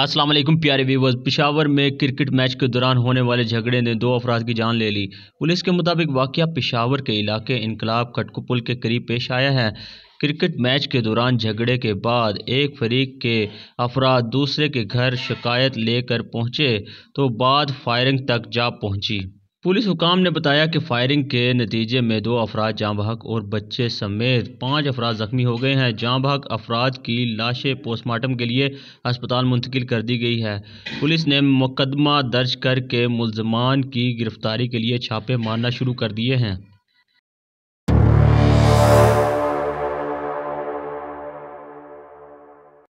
असलम प्यारे व्यूवर्स पिशावर में cricket match के दौरान होने वाले झगड़े ने दो अफराद की जान ले ली पुलिस के मुताबिक वाक़ पिशावर के इलाके इनकलाब खटकू पुल के करीब पेश आया है क्रिकेट मैच के दौरान झगड़े के बाद एक फरीक के अफराद दूसरे के घर शिकायत लेकर पहुंचे तो बाद फायरिंग तक जा पहुंची पुलिस हुकाम ने बताया कि फायरिंग के नतीजे में दो अफराज जाँ बहक और बच्चे समेत पाँच अफराज़ ज़ख्मी हो गए हैं जाँ बहक अफराद की लाशें पोस्टमार्टम के लिए अस्पताल मुंतकिल कर दी गई है पुलिस ने मुकदमा दर्ज करके मुलजमान की गिरफ्तारी के लिए छापे मारना शुरू कर दिए हैं